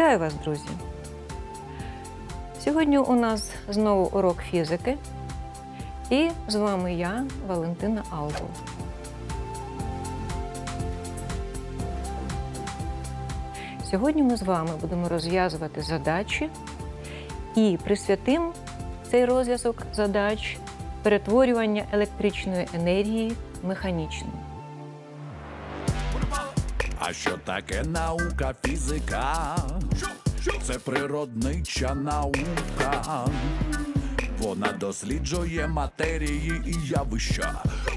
Вітаю вас, друзі! Сьогодні у нас знову урок фізики. І з вами я, Валентина Алгул. Сьогодні ми з вами будемо розв'язувати задачі і присвятимо цей розв'язок задач перетворювання електричної енергії в а що таке наука, фізика? Це природнича наука. Вона досліджує матерії і явища.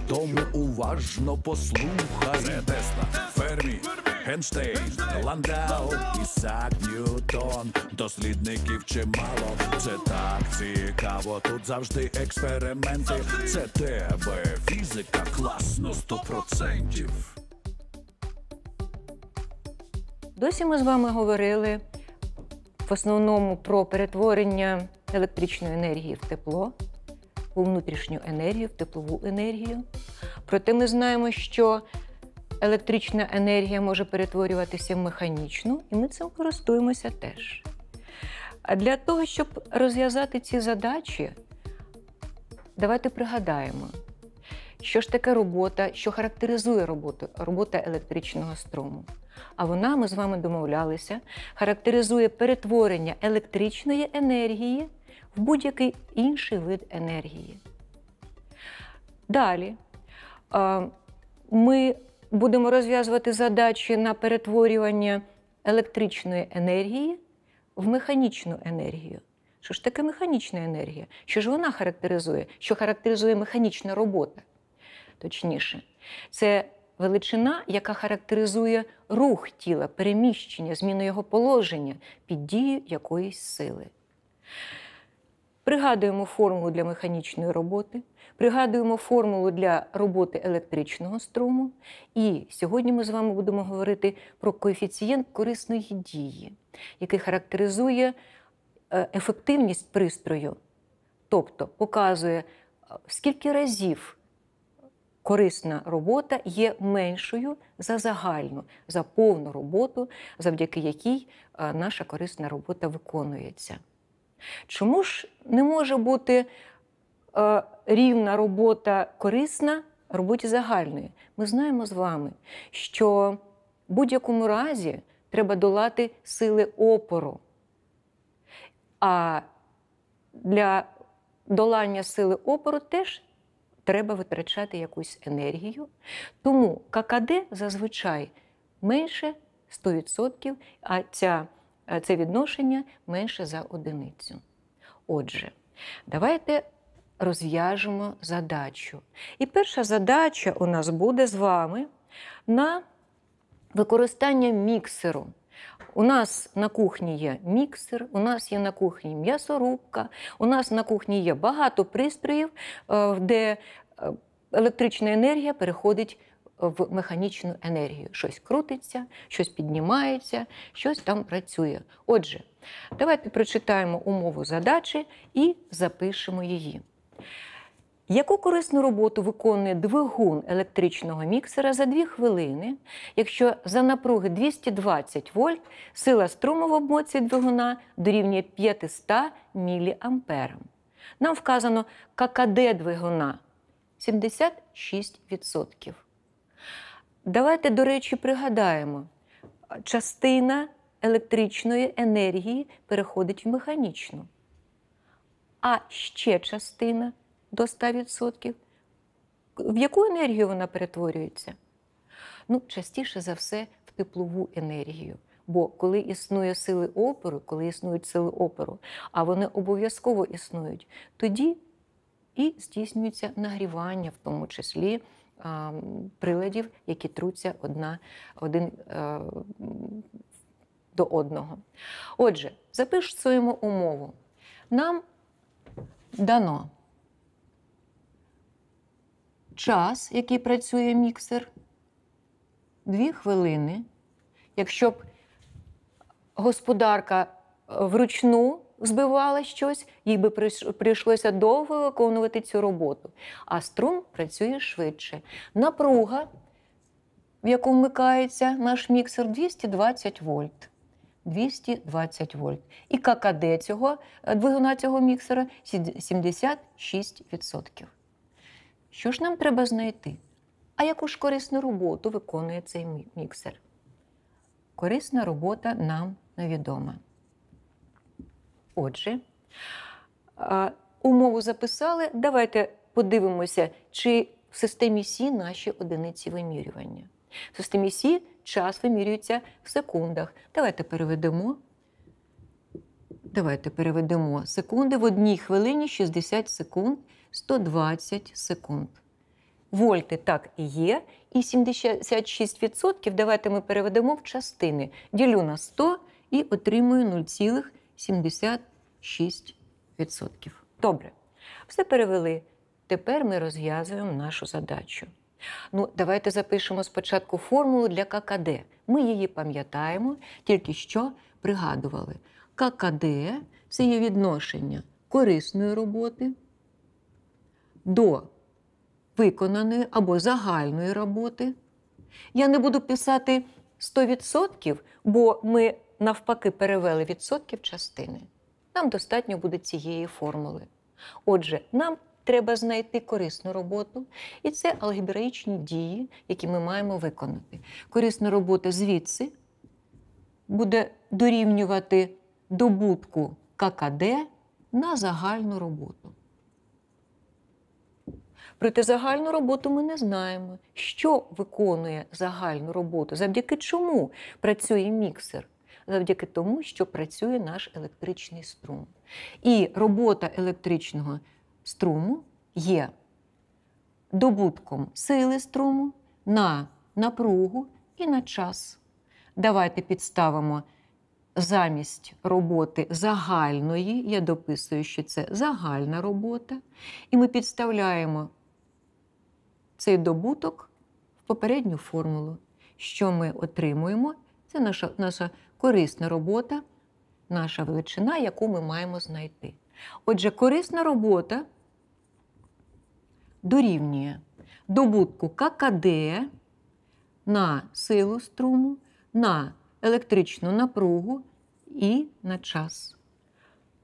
Тому уважно послухай. Це Тесла, Фермі, Генштейн, Ландау, Ісак, Ньютон. Дослідників чимало. Це так цікаво. Тут завжди експерименти. Це тебе, фізика, класно сто процентів. Досі ми з вами говорили в основному про перетворення електричної енергії в тепло, у внутрішню енергію, в теплову енергію. Проте ми знаємо, що електрична енергія може перетворюватися в механічну, і ми цим користуємося теж. А для того, щоб розв'язати ці задачі, давайте пригадаємо, що ж таке робота, що характеризує роботу робота електричного струму. А вона, ми з вами домовлялися, характеризує перетворення електричної енергії в будь-який інший вид енергії. Далі ми будемо розв'язувати задачі на перетворювання електричної енергії в механічну енергію. Що ж таке механічна енергія? Що ж вона характеризує? Що характеризує механічна робота? точніше. Це величина, яка характеризує рух тіла, переміщення, зміну його положення під дію якоїсь сили. Пригадуємо формулу для механічної роботи, пригадуємо формулу для роботи електричного струму. І сьогодні ми з вами будемо говорити про коефіцієнт корисної дії, який характеризує е, ефективність пристрою, тобто показує, е, скільки разів корисна робота є меншою за загальну, за повну роботу, завдяки якій е, наша корисна робота виконується. Чому ж не може бути е, рівна робота корисна роботі загальної? Ми знаємо з вами, що в будь-якому разі треба долати сили опору. А для долання сили опору теж треба витрачати якусь енергію. Тому ККД зазвичай менше 100%, а ця, е, це відношення менше за одиницю. Отже, давайте розв'яжемо задачу. І перша задача у нас буде з вами на використання міксеру. У нас на кухні є міксер, у нас є на кухні м'ясорубка, у нас на кухні є багато пристроїв, е, де Е, електрична енергія переходить в механічну енергію. Щось крутиться, щось піднімається, щось там працює. Отже, давайте прочитаємо умову задачі і запишемо її. Яку корисну роботу виконує двигун електричного міксера за 2 хвилини, якщо за напруги 220 вольт сила струму в обмоці двигуна дорівнює 500 мА? Нам вказано ККД двигуна 76%. Давайте, до речі, пригадаємо: частина електричної енергії переходить в механічну, а ще частина до 100%. В яку енергію вона перетворюється? Ну, Частіше за все в теплову енергію. Бо коли існує сили опору, коли існують сили опору, а вони обов'язково існують, тоді і здійснюється нагрівання, в тому числі приладів, які труться одна один е, до одного. Отже, записуємо умову. Нам дано час, який працює міксер, Дві хвилини. Якщо б господарка вручну збивала щось, їй би прийшлося довго виконувати цю роботу. А струм працює швидше. Напруга, в яку вмикається наш міксер, 220 вольт. 220 вольт. І ККД цього е, двигуна цього міксера 76%. Що ж нам треба знайти? А яку ж корисну роботу виконує цей міксер? Корисна робота нам невідома. Отже, умову записали. Давайте подивимося, чи в системі Сі наші одиниці вимірювання. В системі Сі час вимірюється в секундах. Давайте переведемо. Давайте переведемо секунди в одній хвилині 60 секунд, 120 секунд. Вольти так і є. І 76% давайте ми переведемо в частини. Ділю на 100 і отримую 0,73 6%. Добре, все перевели. Тепер ми розв'язуємо нашу задачу. Ну, давайте запишемо спочатку формулу для ККД. Ми її пам'ятаємо, тільки що пригадували. ККД це є відношення корисної роботи до виконаної або загальної роботи. Я не буду писати 100%, бо ми навпаки перевели відсотків частини. Нам достатньо буде цієї формули. Отже, нам треба знайти корисну роботу, і це алгебраїчні дії, які ми маємо виконати. Корисна робота звідси буде дорівнювати добутку ККД на загальну роботу. Проте загальну роботу ми не знаємо, що виконує загальну роботу, завдяки чому працює міксер завдяки тому, що працює наш електричний струм. І робота електричного струму є добутком сили струму на напругу і на час. Давайте підставимо. Замість роботи загальної, я дописую, що це загальна робота, і ми підставляємо цей добуток в попередню формулу. Що ми отримуємо? Це наша наша корисна робота наша величина, яку ми маємо знайти. Отже, корисна робота дорівнює добутку ККД на силу струму, на електричну напругу і на час.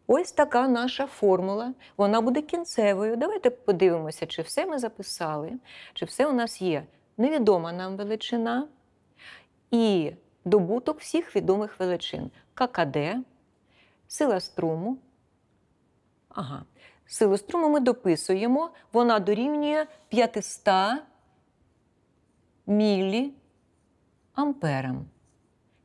Ось така наша формула, вона буде кінцевою. Давайте подивимося, чи все ми записали, чи все у нас є невідома нам величина. І добуток всіх відомих величин: ККД, сила струму. Ага. Силу струму ми дописуємо, вона дорівнює 500 міліамперам.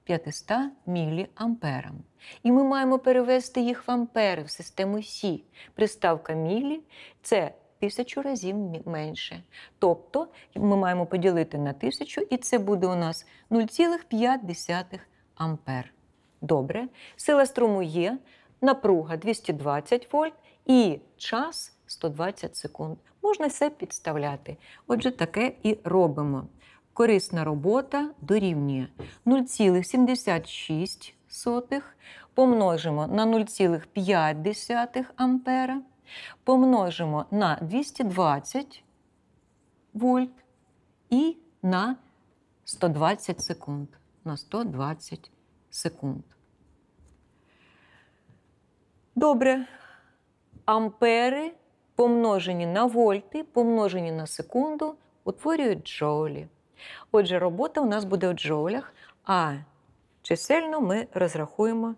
500 міліамперам. І ми маємо перевести їх в ампери в систему Сі. Приставка мілі це тисячу разів менше. Тобто ми маємо поділити на тисячу, і це буде у нас 0,5 ампер. Добре. Сила струму є, напруга 220 вольт і час 120 секунд. Можна все підставляти. Отже, таке і робимо. Корисна робота дорівнює 0,76 помножимо на 0,5 ампера. Помножимо на 220 вольт і на 120 секунд. На 120 секунд. Добре. Ампери помножені на вольти, помножені на секунду, утворюють джоулі. Отже, робота у нас буде в джоулях, а чисельно ми розрахуємо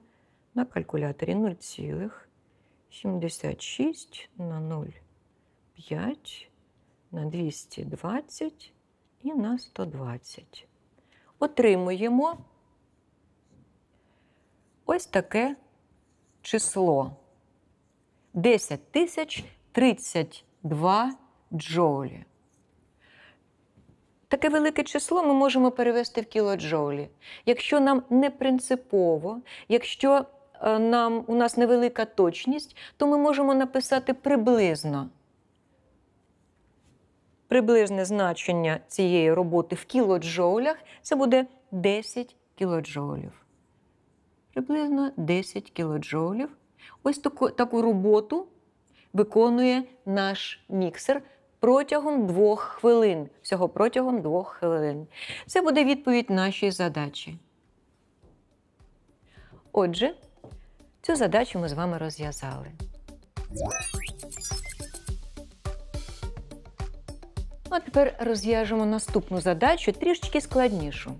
на калькуляторі 0,0. 76 на 0,5 на 220 і на 120. Отримуємо ось таке число 10 тисяч 32 джоулі. Таке велике число ми можемо перевести в кілоджоулі. Якщо нам не принципово, якщо Е, нам у нас невелика точність, то ми можемо написати приблизно. Приблизне значення цієї роботи в кілоджоулях це буде 10 кілоджоулів. Приблизно 10 кілоджоулів. Ось таку, таку роботу виконує наш міксер протягом двох хвилин. Всього протягом двох хвилин. Це буде відповідь нашої задачі. Отже. Цю задачу ми з вами розв'язали. А тепер розв'яжемо наступну задачу трішечки складнішу.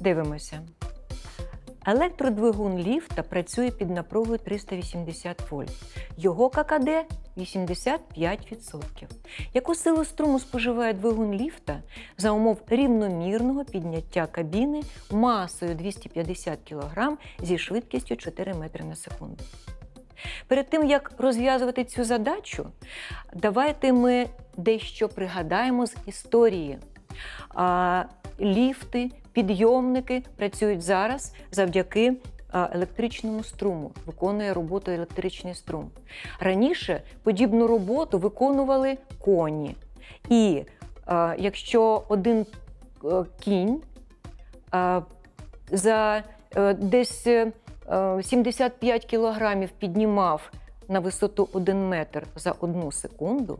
Дивимося. Електродвигун ліфта працює під напругою 380 вольт. Його ККД 85%. Яку силу струму споживає двигун ліфта за умов рівномірного підняття кабіни масою 250 кг зі швидкістю 4 метри на секунду? Перед тим, як розв'язувати цю задачу, давайте ми дещо пригадаємо з історії ліфти, підйомники працюють зараз завдяки. Електричному струму виконує роботу електричний струм. Раніше подібну роботу виконували коні. І е, якщо один е, кінь е, за е, десь 75 е, е, кілограмів піднімав на висоту 1 метр за одну секунду,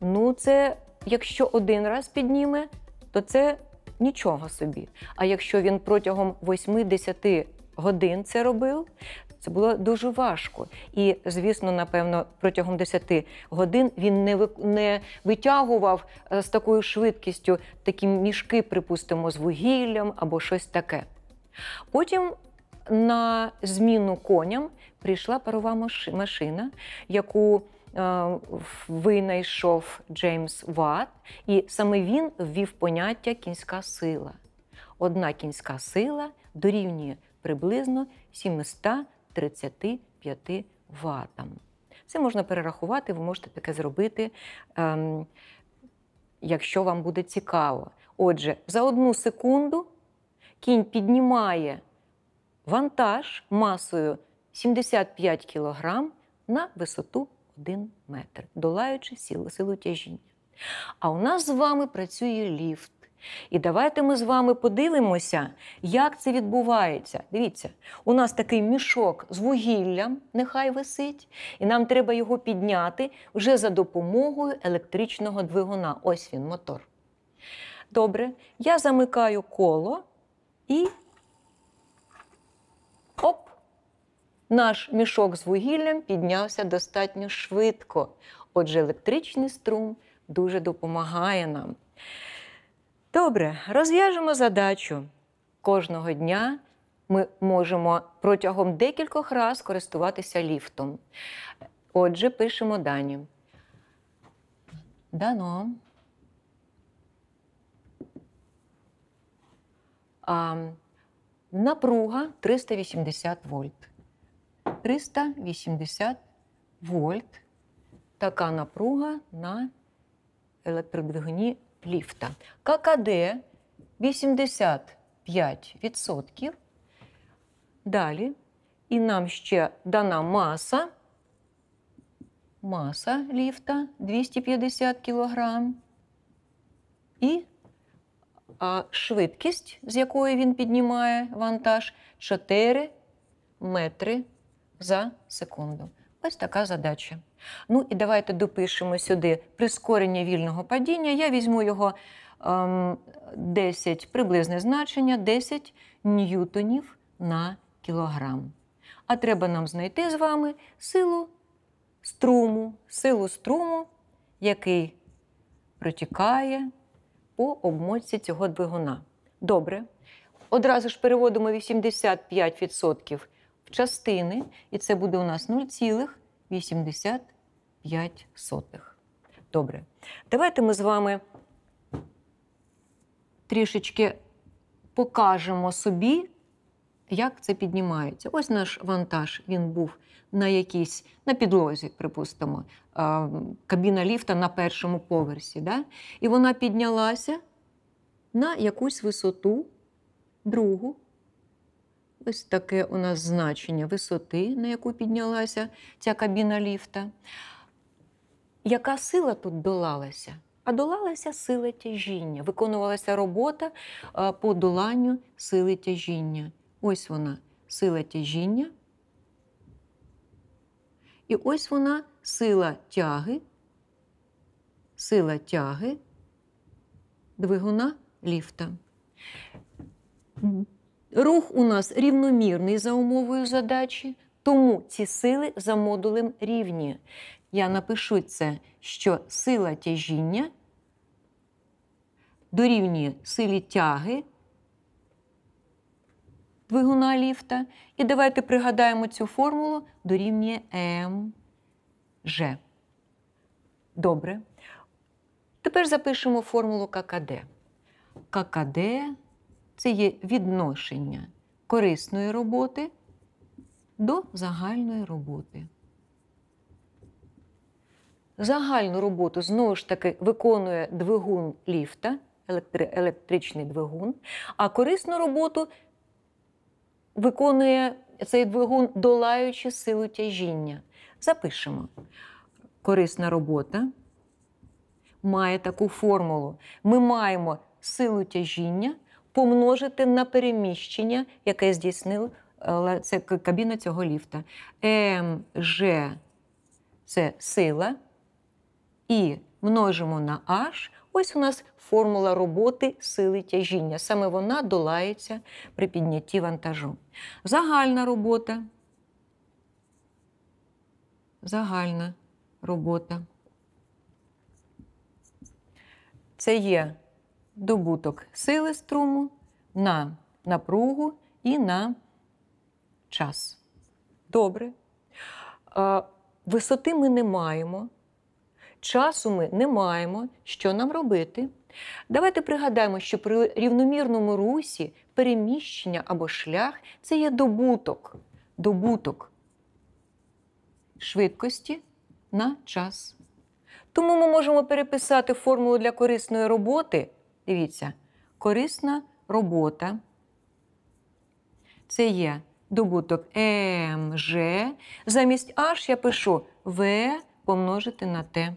ну це Якщо один раз підніме, то це нічого собі. А якщо він протягом 8-10 годин це робив, це було дуже важко. І, звісно, напевно, протягом 10 годин він не не витягував е, з такою швидкістю такі мішки, припустимо, з вугіллям або щось таке. Потім на зміну коням прийшла парова машина, яку Е, винайшов Джеймс Ват, і саме він ввів поняття кінська сила. Одна кінська сила дорівнює приблизно 735 ватам. Це можна перерахувати, ви можете таке зробити, ем, якщо вам буде цікаво. Отже, за одну секунду кінь піднімає вантаж масою 75 кг на висоту один метр, долаючи силу тяжіння. А у нас з вами працює ліфт. І давайте ми з вами подивимося, як це відбувається. Дивіться, у нас такий мішок з вугіллям, нехай висить, і нам треба його підняти вже за допомогою електричного двигуна. Ось він, мотор. Добре, я замикаю коло і Наш мішок з вугіллям піднявся достатньо швидко. Отже, електричний струм дуже допомагає нам. Добре, розв'яжемо задачу. Кожного дня ми можемо протягом декількох раз користуватися ліфтом. Отже, пишемо дані. Дано. А, Напруга 380 вольт. 380 вольт. Така напруга на електродвигуні ліфта. ККД 85%. Далі. І нам ще дана маса. Маса ліфта 250 кг. І а, швидкість, з якої він піднімає вантаж, 4 метри за секунду. Ось така задача. Ну і давайте допишемо сюди прискорення вільного падіння. Я візьму його ем, 10 приблизне значення, 10 ньютонів на кілограм. А треба нам знайти з вами силу струму, силу струму, який протікає по обмотці цього двигуна. Добре. Одразу ж переводимо 85% частини, і це буде у нас 0,85. Добре. Давайте ми з вами трішечки покажемо собі, як це піднімається. Ось наш вантаж він був на якійсь, на підлозі, припустимо, кабіна ліфта на першому поверсі. Да? І вона піднялася на якусь висоту другу. Ось таке у нас значення висоти, на яку піднялася ця кабіна ліфта. Яка сила тут долалася? А долалася сила тяжіння. Виконувалася робота е, по доланню сили тяжіння. Ось вона сила тяжіння. І ось вона сила тяги, сила тяги, двигуна ліфта. Рух у нас рівномірний за умовою задачі, тому ці сили за модулем рівні. Я напишу це, що сила тяжіння дорівнює силі тяги двигуна ліфта. І давайте пригадаємо цю формулу дорівнює МЖ. Добре. Тепер запишемо формулу ККД. ККД це є відношення корисної роботи до загальної роботи. Загальну роботу знову ж таки виконує двигун ліфта, електри, електричний двигун, а корисну роботу виконує цей двигун, долаючи силу тяжіння. Запишемо. Корисна робота має таку формулу. Ми маємо силу тяжіння помножити на переміщення, яке здійснив е, це кабіна цього ліфта. МЖ це сила. І множимо на H. Ось у нас формула роботи сили тяжіння. Саме вона долається при піднятті вантажу. Загальна робота. Загальна робота. Це є добуток сили струму на напругу і на час. Добре. Висоти ми не маємо, часу ми не маємо. Що нам робити? Давайте пригадаємо, що при рівномірному русі переміщення або шлях це є добуток, добуток швидкості на час. Тому ми можемо переписати формулу для корисної роботи. Дивіться, корисна робота це є добуток МЖ. Ем замість H я пишу В помножити на Т.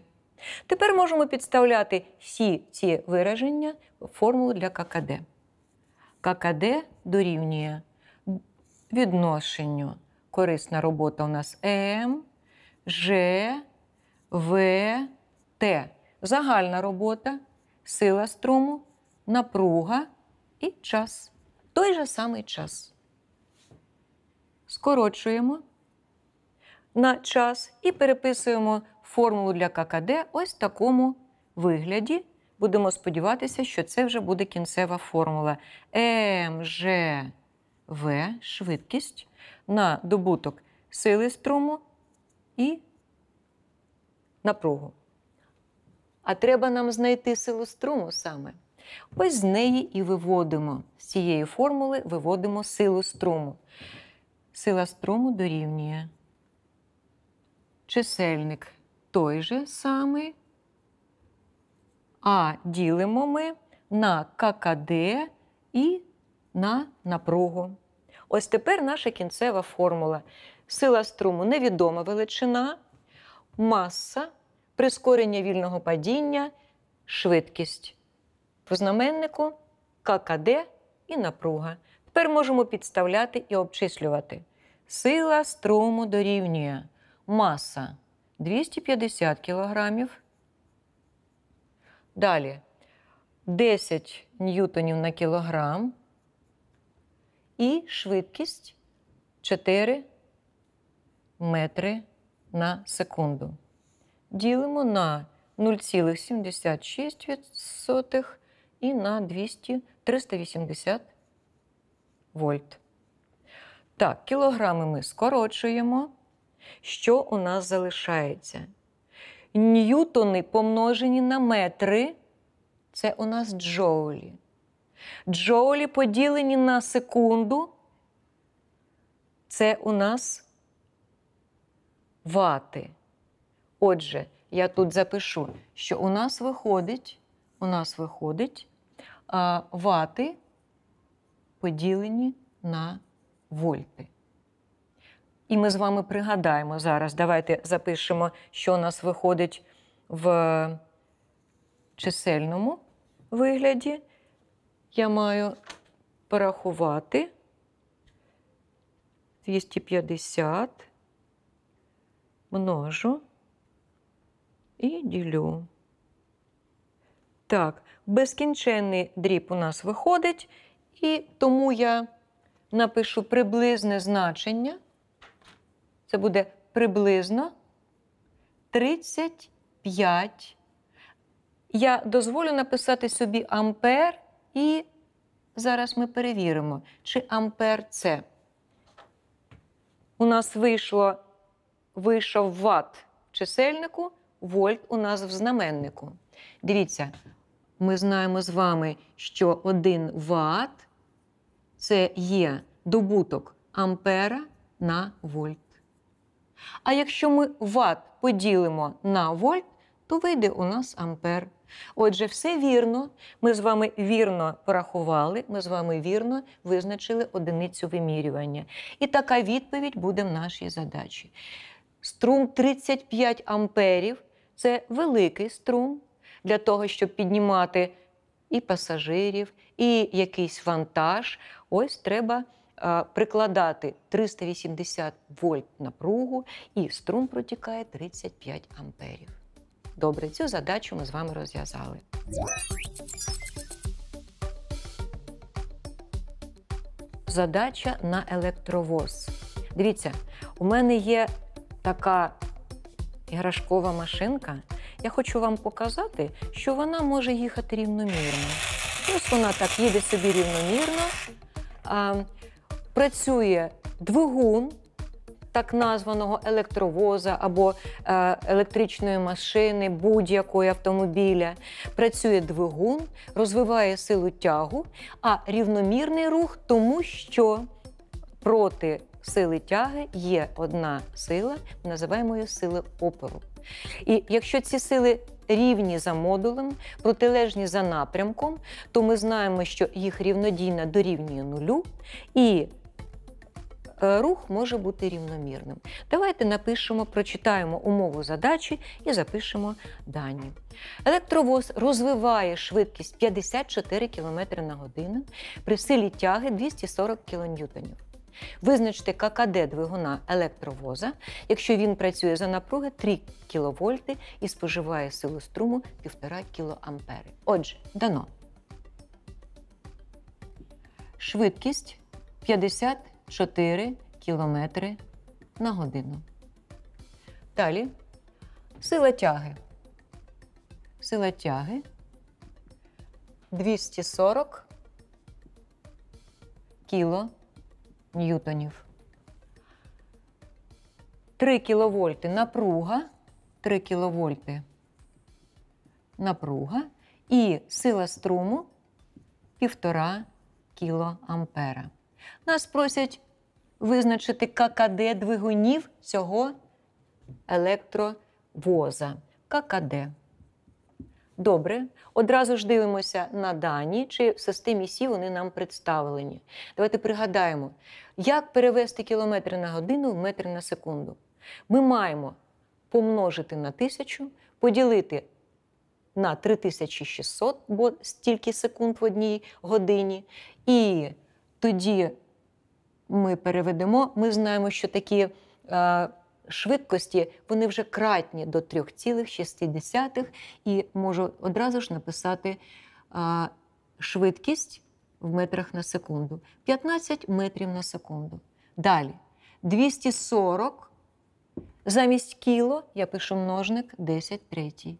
Тепер можемо підставляти всі ці вираження в формулу для ККД. ККД дорівнює відношенню. Корисна робота у нас М, ем Ж, В, Т. Загальна робота сила струму, напруга і час. Той же самий час. Скорочуємо на час і переписуємо формулу для ККД ось в такому вигляді. Будемо сподіватися, що це вже буде кінцева формула МЖВ швидкість на добуток сили струму і напругу а треба нам знайти силу струму саме. Ось з неї і виводимо. З цієї формули виводимо силу струму. Сила струму дорівнює чисельник той же самий, а ділимо ми на ККД і на напругу. Ось тепер наша кінцева формула. Сила струму невідома величина, маса прискорення вільного падіння, швидкість. В знаменнику ККД і напруга. Тепер можемо підставляти і обчислювати. Сила струму дорівнює маса 250 кг. Далі 10 ньютонів на кілограм. І швидкість 4 метри на секунду ділимо на 0,76 і на 200, 380 вольт. Так, кілограми ми скорочуємо. Що у нас залишається? Ньютони помножені на метри. Це у нас джоулі. Джоулі поділені на секунду. Це у нас вати. Отже, я тут запишу, що у нас виходить, у нас виходить а, вати поділені на вольти. І ми з вами пригадаємо зараз. Давайте запишемо, що у нас виходить в чисельному вигляді. Я маю порахувати 250 множу і ділю. Так, безкінченний дріб у нас виходить, і тому я напишу приблизне значення. Це буде приблизно 35. Я дозволю написати собі ампер, і зараз ми перевіримо, чи ампер це. У нас вийшло, вийшов ват в чисельнику вольт у нас в знаменнику. Дивіться, ми знаємо з вами, що 1 ватт це є добуток ампера на вольт. А якщо ми ват поділимо на вольт, то вийде у нас ампер. Отже, все вірно. Ми з вами вірно порахували, ми з вами вірно визначили одиницю вимірювання. І така відповідь буде в нашій задачі. Струм 35 амперів це великий струм для того, щоб піднімати і пасажирів, і якийсь вантаж. Ось треба прикладати 380 вольт напругу, і струм протікає 35 амперів. Добре, цю задачу ми з вами розв'язали. Задача на електровоз. Дивіться, у мене є така іграшкова машинка, я хочу вам показати, що вона може їхати рівномірно. Ось вона так їде собі рівномірно, працює двигун. Так названого електровоза або е, електричної машини, будь-якої автомобіля, працює двигун, розвиває силу тягу, а рівномірний рух, тому що проти сили тяги є одна сила, називаємо її сили опору. І якщо ці сили рівні за модулем, протилежні за напрямком, то ми знаємо, що їх рівнодійна дорівнює нулю. і е, Рух може бути рівномірним. Давайте напишемо, прочитаємо умову задачі і запишемо дані. Електровоз розвиває швидкість 54 км на годину при силі тяги 240 кН. Визначити ККД двигуна електровоза, якщо він працює за напруги 3 кВ і споживає силу струму 1,5 кА. Отже, дано. Швидкість 54 км на годину. Далі сила тяги. Сила тяги 240 кг ньютонів. 3 кіловольти напруга. 3 кіловольти напруга і сила струму 1,5 кА. Нас просять визначити ККД двигунів цього електровоза. ККД. Добре, одразу ж дивимося на дані, чи в системі Сі вони нам представлені. Давайте пригадаємо, як перевести кілометри на годину в метри на секунду. Ми маємо помножити на тисячу, поділити на 3600, бо стільки секунд в одній годині. І тоді ми переведемо, ми знаємо, що такі. Е, швидкості вони вже кратні до 3,6 і можу одразу ж написати а, швидкість в метрах на секунду. 15 метрів на секунду. Далі 240. Замість кіло я пишу множник 10 третій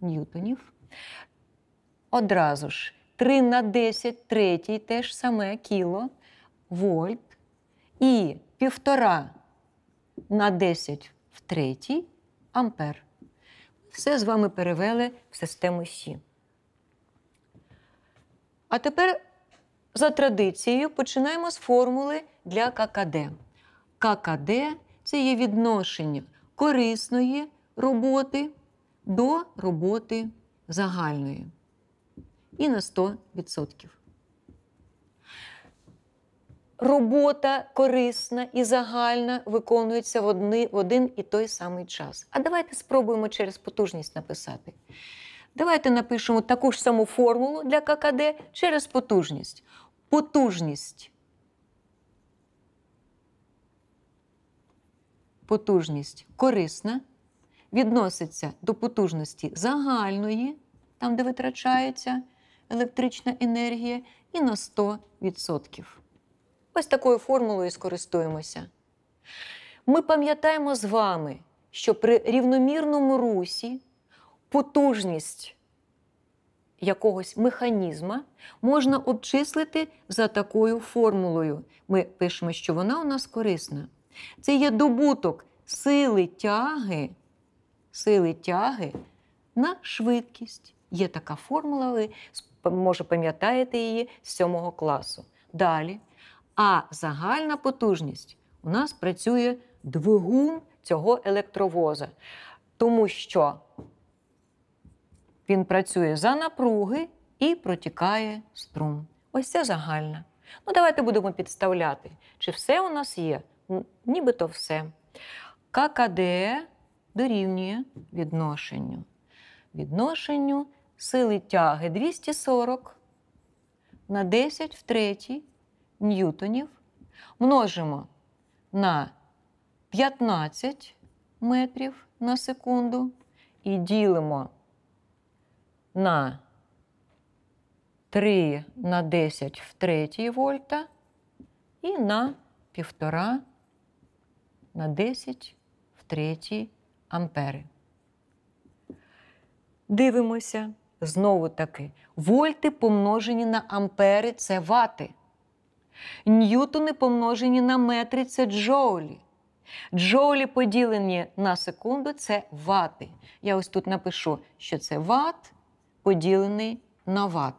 ньютонів. Одразу ж 3 на 10 третій теж саме кіло вольт. І півтора на 10 в третій ампер. Все з вами перевели в систему Сі. А тепер за традицією починаємо з формули для ККД. ККД це є відношення корисної роботи до роботи загальної. І на 100% робота корисна і загальна виконується в, одни, в один і той самий час. А давайте спробуємо через потужність написати. Давайте напишемо таку ж саму формулу для ККД через потужність. Потужність. Потужність корисна, відноситься до потужності загальної, там, де витрачається електрична енергія, і на 100%. Ось такою формулою скористуємося. Ми пам'ятаємо з вами, що при рівномірному русі потужність якогось механізма можна обчислити за такою формулою. Ми пишемо, що вона у нас корисна. Це є добуток сили тяги, сили тяги на швидкість. Є така формула, ви може пам'ятаєте її з 7 класу. Далі. А загальна потужність у нас працює двигун цього електровоза, тому що він працює за напруги і протікає струм. Ось це загальна. Ну, давайте будемо підставляти, чи все у нас є? Нібито все. ККД дорівнює відношенню. Відношенню сили тяги 240 на 10 в третій ньютонів. Множимо на 15 метрів на секунду і ділимо на 3 на 10 в третій вольта і на 1,5 на 10 в третій ампери. Дивимося знову таки. Вольти помножені на ампери це вати. Ньютони помножені на метри це джоулі. Джоулі поділені на секунду це вати. Я ось тут напишу, що це ват поділений на ват.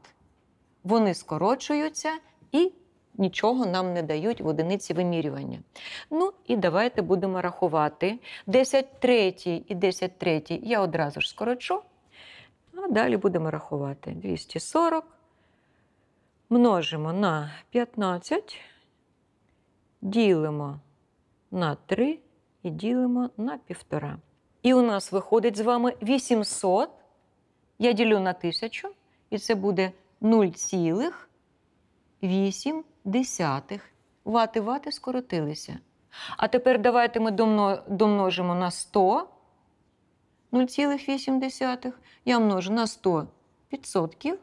Вони скорочуються і нічого нам не дають в одиниці вимірювання. Ну, і давайте будемо рахувати. 10 третій і 10 третій я одразу ж скорочу. А далі будемо рахувати. 240 множимо на 15, ділимо на 3 і ділимо на півтора. І у нас виходить з вами 800. Я ділю на 1000, і це буде 0,8 вати вати скоротилися. А тепер давайте ми домножимо на 100 0,8. Я множу на 100 відсотків.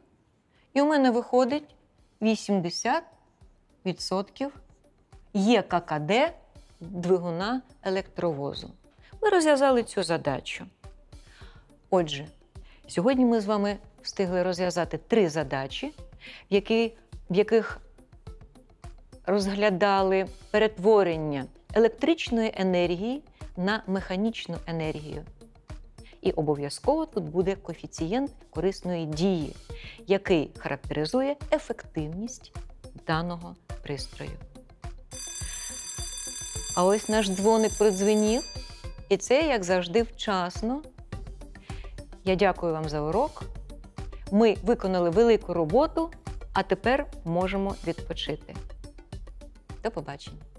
І у мене виходить 80% ЄККД двигуна електровозу. Ми розв'язали цю задачу. Отже, сьогодні ми з вами встигли розв'язати три задачі, які, в яких розглядали перетворення електричної енергії на механічну енергію. І обов'язково тут буде коефіцієнт корисної дії, який характеризує ефективність даного пристрою. А ось наш дзвоник продзвенів, і це, як завжди, вчасно. Я дякую вам за урок. Ми виконали велику роботу, а тепер можемо відпочити. До побачення!